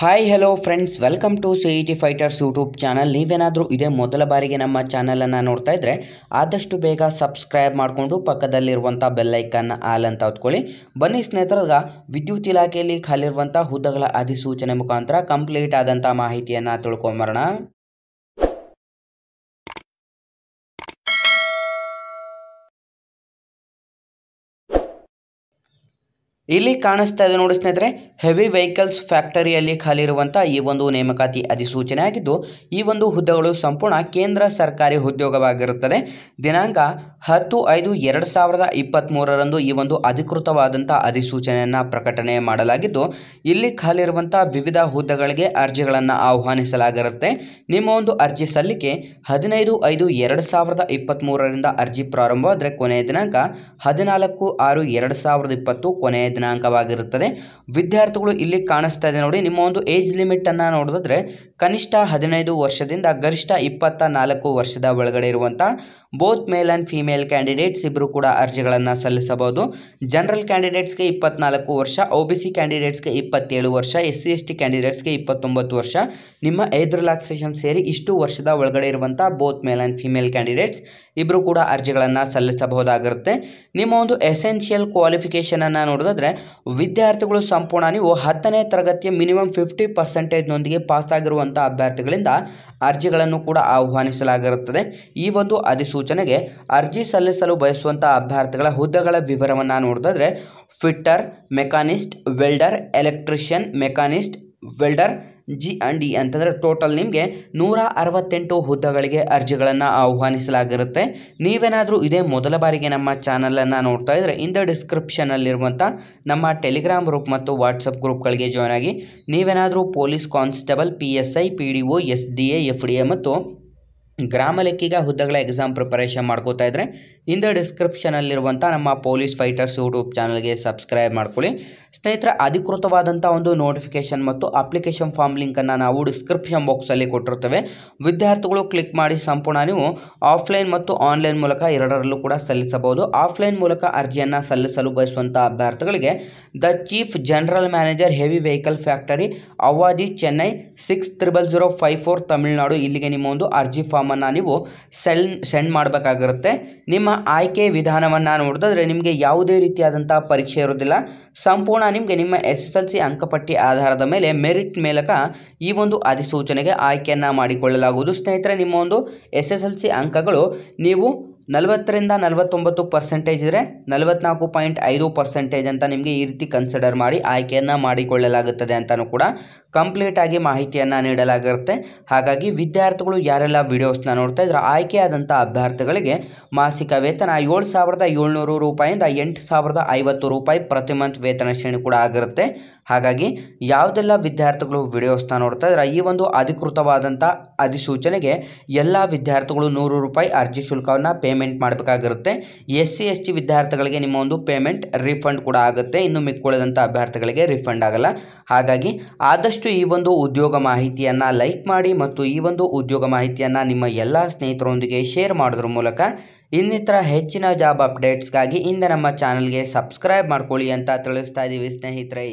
hi hello friends welcome to C E T fighters YouTube channel ನೀವೇನಾದರೂ ಇದೇ ಮೊದಲ ಬಾರಿಗೆ ನಮ್ಮ ಚಾನಲನ್ನು ನೋಡ್ತಾ ಇದ್ದರೆ ಆದಷ್ಟು ಬೇಗ ಸಬ್ಸ್ಕ್ರೈಬ್ ಮಾಡಿಕೊಂಡು ಪಕ್ಕದಲ್ಲಿರುವಂಥ ಬೆಲ್ಲೈಕನ್ನು ಆಲ್ ಅಂತ ಹೊತ್ಕೊಳ್ಳಿ ಬನ್ನಿ ಸ್ನೇಹಿತರಾಗ ವಿದ್ಯುತ್ ಇಲಾಖೆಯಲ್ಲಿ ಖಾಲಿರುವಂಥ ಹುದ್ದೆಗಳ ಅಧಿಸೂಚನೆ ಮುಖಾಂತರ ಕಂಪ್ಲೀಟ್ ಆದಂಥ ಮಾಹಿತಿಯನ್ನು ತಿಳ್ಕೊಂಬರೋಣ ಇಲ್ಲಿ ಕಾಣಿಸ್ತಾ ಇದೆ ನೋಡಿ ಸ್ನೇಹಿತರೆ ಹೆವಿ ವೆಹಿಕಲ್ಸ್ ಫ್ಯಾಕ್ಟರಿಯಲ್ಲಿ ಖಾಲಿ ಇರುವಂತಹ ಈ ಒಂದು ನೇಮಕಾತಿ ಅಧಿಸೂಚನೆ ಆಗಿದ್ದು ಈ ಒಂದು ಹುದ್ದೆಗಳು ಸಂಪೂರ್ಣ ಕೇಂದ್ರ ಸರ್ಕಾರಿ ಉದ್ಯೋಗವಾಗಿರುತ್ತದೆ ದಿನಾಂಕ ಹತ್ತು ಐದು ಎರಡು ಸಾವಿರದ ಮೂರರಂದು ಈ ಒಂದು ಅಧಿಕೃತವಾದಂಥ ಅಧಿಸೂಚನೆಯನ್ನು ಪ್ರಕಟಣೆ ಮಾಡಲಾಗಿದ್ದು ಇಲ್ಲಿ ಖಾಲಿ ಇರುವಂಥ ವಿವಿಧ ಹುದ್ದೆಗಳಿಗೆ ಅರ್ಜಿಗಳನ್ನು ಆಹ್ವಾನಿಸಲಾಗಿರುತ್ತೆ ನಿಮ್ಮ ಒಂದು ಅರ್ಜಿ ಸಲ್ಲಿಕೆ ಹದಿನೈದು ಐದು ಎರಡು ಸಾವಿರದ ಮೂರರಿಂದ ಅರ್ಜಿ ಪ್ರಾರಂಭವಾದರೆ ಕೊನೆಯ ದಿನಾಂಕ ಹದಿನಾಲ್ಕು ಆರು ಎರಡು ಸಾವಿರದ ಇಪ್ಪತ್ತು ಕೊನೆಯ ದಿನಾಂಕವಾಗಿರುತ್ತದೆ ವಿದ್ಯಾರ್ಥಿಗಳು ಇಲ್ಲಿ ಕಾಣಿಸ್ತಾ ಇದೆ ನೋಡಿ ನಿಮ್ಮ ಒಂದು ಏಜ್ ಲಿಮಿಟ್ ಅನ್ನ ನೋಡಿದ್ರೆ ಕನಿಷ್ಠ ಹದಿನೈದು ವರ್ಷದಿಂದ ಗರಿಷ್ಠ ಇಪ್ಪತ್ತ ನಾಲ್ಕು ವರ್ಷದ ಒಳಗಡೆ ಇರುವಂಥ both male and female candidates ಇಬ್ಬರು ಕೂಡ ಅರ್ಜಿಗಳನ್ನು ಸಲ್ಲಿಸಬಹುದು ಜನರಲ್ ಕ್ಯಾಂಡಿಡೇಟ್ಸ್ಗೆ ಇಪ್ಪತ್ನಾಲ್ಕು ವರ್ಷ ಒ ಬಿ ಸಿ ಕ್ಯಾಂಡಿಡೇಟ್ಸ್ಗೆ ಇಪ್ಪತ್ತೇಳು ವರ್ಷ ಎಸ್ ಸಿ ಎಸ್ ಟಿ ಕ್ಯಾಂಡಿಡೇಟ್ಸ್ಗೆ ಇಪ್ಪತ್ತೊಂಬತ್ತು ವರ್ಷ ನಿಮ್ಮ ಐದು ರಿಲ್ಯಾಕ್ಸೇಷನ್ ಸೇರಿ ಇಷ್ಟು ವರ್ಷದ ಒಳಗಡೆ ಇರುವಂಥ both male and female candidates ಇಬ್ಬರು ಕೂಡ ಅರ್ಜಿಗಳನ್ನು ಸಲ್ಲಿಸಬಹುದಾಗಿರುತ್ತೆ ನಿಮ್ಮ ಒಂದು ಎಸೆನ್ಷಿಯಲ್ ಕ್ವಾಲಿಫಿಕೇಷನನ್ನು ನೋಡೋದಾದ್ರೆ ವಿದ್ಯಾರ್ಥಿಗಳು ಸಂಪೂರ್ಣ ನೀವು ಹತ್ತನೇ ತರಗತಿಯ ಮಿನಿಮಮ್ ಫಿಫ್ಟಿ ಪರ್ಸೆಂಟೇಜ್ನೊಂದಿಗೆ ಪಾಸ್ ಆಗಿರುವಂಥ ಅಭ್ಯರ್ಥಿಗಳಿಂದ ಅರ್ಜಿಗಳನ್ನು ಕೂಡ ಆಹ್ವಾನಿಸಲಾಗಿರುತ್ತದೆ ಈ ಒಂದು ಅಧಿಸೂಚನೆ ಸೂಚನೆಗೆ ಅರ್ಜಿ ಸಲ್ಲಿಸಲು ಬಯಸುವಂಥ ಅಭ್ಯರ್ಥಿಗಳ ಹುದ್ದೆಗಳ ವಿವರವನ್ನು ನೋಡಿದ್ರೆ fitter machinist welder electrician machinist welder G and D ಅಂತಂದರೆ ಟೋಟಲ್ ನಿಮಗೆ ನೂರ ಅರವತ್ತೆಂಟು ಹುದ್ದೆಗಳಿಗೆ ಅರ್ಜಿಗಳನ್ನು ಆಹ್ವಾನಿಸಲಾಗಿರುತ್ತೆ ನೀವೇನಾದರೂ ಇದೇ ಮೊದಲ ಬಾರಿಗೆ ನಮ್ಮ ಚಾನಲನ್ನು ನೋಡ್ತಾ ಇದ್ದರೆ ಇಂದ ಡಿಸ್ಕ್ರಿಪ್ಷನಲ್ಲಿರುವಂಥ ನಮ್ಮ ಟೆಲಿಗ್ರಾಮ್ ಗ್ರೂಪ್ ಮತ್ತು ವಾಟ್ಸಪ್ ಗ್ರೂಪ್ಗಳಿಗೆ ಜಾಯ್ನ್ ಆಗಿ ನೀವೇನಾದರೂ police constable P S I P D O S D A F D A ಮತ್ತು ಗ್ರಾಮ ಲೆಕ್ಕಿಗ ಹುದ್ದೆಗಳ ಎಕ್ಸಾಮ್ ಪ್ರಿಪರೇಷನ್ ಮಾಡ್ಕೋತಾ ಇದ್ರೆ ಇಂದ ಡಿಸ್ಕ್ರಿಪ್ಷನಲ್ಲಿರುವಂಥ ನಮ್ಮ ಪೊಲೀಸ್ ಫೈಟರ್ಸ್ ಯೂಟ್ಯೂಬ್ ಚಾನಲ್ಗೆ ಸಬ್ಸ್ಕ್ರೈಬ್ ಮಾಡ್ಕೊಳ್ಳಿ ಸ್ನೇಹಿತರ ಅಧಿಕೃತವಾದಂಥ ಒಂದು ನೋಟಿಫಿಕೇಷನ್ ಮತ್ತು ಅಪ್ಲಿಕೇಶನ್ ಫಾರ್ಮ್ ಲಿಂಕನ್ನು ನಾವು ಡಿಸ್ಕ್ರಿಪ್ಷನ್ ಬಾಕ್ಸಲ್ಲಿ ಕೊಟ್ಟಿರ್ತೇವೆ ವಿದ್ಯಾರ್ಥಿಗಳು ಕ್ಲಿಕ್ ಮಾಡಿ ಸಂಪೂರ್ಣ ನೀವು ಆಫ್ಲೈನ್ ಮತ್ತು ಆನ್ಲೈನ್ ಮೂಲಕ ಎರಡರಲ್ಲೂ ಕೂಡ ಸಲ್ಲಿಸಬಹುದು ಆಫ್ಲೈನ್ ಮೂಲಕ ಅರ್ಜಿಯನ್ನು ಸಲ್ಲಿಸಲು ಬಯಸುವಂಥ ಅಭ್ಯರ್ಥಿಗಳಿಗೆ the chief general manager heavy vehicle factory Avadi Chennai six triple zero five four Tamil Nadu ಇಲ್ಲಿಗೆ ನಿಮ್ಮ ಒಂದು ಅರ್ಜಿ ಫಾರ್ಮ್ ಫಾರ್ಮನ್ನು ನೀವು ಸೆಲ್ ಸೆಂಡ್ ಮಾಡಬೇಕಾಗಿರುತ್ತೆ ನಿಮ್ಮ ಆಯ್ಕೆ ವಿಧಾನವನ್ನು ನೋಡಿದ್ರೆ ನಿಮಗೆ ಯಾವುದೇ ರೀತಿಯಾದಂಥ ಪರೀಕ್ಷೆ ಇರೋದಿಲ್ಲ ಸಂಪೂರ್ಣ ನಿಮಗೆ ನಿಮ್ಮ ಎಸ್ ಎಸ್ ಎಲ್ ಸಿ ಅಂಕಪಟ್ಟಿ ಆಧಾರದ ಮೇಲೆ ಮೆರಿಟ್ ಮೂಲಕ ಈ ಒಂದು ಅಧಿಸೂಚನೆಗೆ ಆಯ್ಕೆಯನ್ನು ಮಾಡಿಕೊಳ್ಳಲಾಗುವುದು ಸ್ನೇಹಿತರೆ ನಿಮ್ಮ ಒಂದು ಎಸ್ ಎಸ್ ಎಲ್ ಸಿ ಅಂಕಗಳು ನೀವು ನಲವತ್ತರಿಂದ ನಲವತ್ತೊಂಬತ್ತು ಪರ್ಸೆಂಟೇಜ್ ಇದ್ದರೆ ನಲವತ್ನಾಲ್ಕು ಪಾಯಿಂಟ್ ಐದು ಪರ್ಸೆಂಟೇಜ್ ಅಂತ ನಿಮಗೆ ಈ ರೀತಿ ಕನ್ಸಿಡರ್ ಮಾಡಿ ಆಯ್ಕೆಯನ್ನು ಮಾಡಿಕೊಳ್ಳಲಾಗುತ್ತದೆ ಅಂತಲೂ ಕೂಡ ಕಂಪ್ಲೀಟ್ ಆಗಿ ಮಾಹಿತಿಯನ್ನು ನೀಡಲಾಗಿರುತ್ತೆ ಹಾಗಾಗಿ ವಿದ್ಯಾರ್ಥಿಗಳು ಯಾರೆಲ್ಲ ವಿಡಿಯೋಸ್ನ ನೋಡ್ತಾ ಇದ್ರೆ ಆಯ್ಕೆಯಾದಂಥ ಅಭ್ಯರ್ಥಿಗಳಿಗೆ ಮಾಸಿಕ ವೇತನ ಏಳು ಸಾವಿರದ ಏಳ್ನೂರು ರೂಪಾಯಿಂದ ಎಂಟು ಸಾವಿರದ ಐವತ್ತು ರೂಪಾಯಿ ಪ್ರತಿ ಮಂತ್ ವೇತನ ಶ್ರೇಣಿ ಕೂಡ ಆಗಿರುತ್ತೆ ಹಾಗಾಗಿ ಯಾವುದೆಲ್ಲ ವಿದ್ಯಾರ್ಥಿಗಳು ವಿಡಿಯೋಸ್ನ ನೋಡ್ತಾ ಇದ್ರೆ ಈ ಒಂದು ಅಧಿಕೃತವಾದಂಥ ಅಧಿಸೂಚನೆಗೆ ಎಲ್ಲ ವಿದ್ಯಾರ್ಥಿಗಳು ನೂರು ರೂಪಾಯಿ ಅರ್ಜಿ ಶುಲ್ಕವನ್ನು ಪೇಮೆಂಟ್ ಮಾಡಬೇಕಾಗಿರುತ್ತೆ ಎಸ್ ಸಿ ಎಸ್ ಟಿ ವಿದ್ಯಾರ್ಥಿಗಳಿಗೆ ನಿಮ್ಮ ಒಂದು ಪೇಮೆಂಟ್ ರೀಫಂಡ್ ಕೂಡ ಆಗುತ್ತೆ ಇನ್ನು ಮಿಕ್ಕೊಳ್ಳದಂಥ ಅಭ್ಯರ್ಥಿಗಳಿಗೆ ರೀಫಂಡ್ ಆಗಲ್ಲ ಹಾಗಾಗಿ ಆದಷ್ಟು ಆದಷ್ಟು ಈ ಒಂದು ಉದ್ಯೋಗ ಮಾಹಿತಿಯನ್ನು ಲೈಕ್ ಮಾಡಿ ಮತ್ತು ಈ ಒಂದು ಉದ್ಯೋಗ ಮಾಹಿತಿಯನ್ನು ನಿಮ್ಮ ಎಲ್ಲ ಸ್ನೇಹಿತರೊಂದಿಗೆ ಶೇರ್ ಮಾಡೋದ್ರ ಮೂಲಕ ಇನ್ನಿತರ ಹೆಚ್ಚಿನ ಜಾಬ್ ಅಪ್ಡೇಟ್ಸ್ಗಾಗಿ ಇಂದ ನಮ್ಮ ಚಾನಲ್ಗೆ ಸಬ್ಸ್ಕ್ರೈಬ್ ಮಾಡ್ಕೊಳ್ಳಿ ಅಂತ ತಿಳಿಸ್ತಾ ಇದ್ದೀವಿ ಸ್ನೇಹಿತರೆ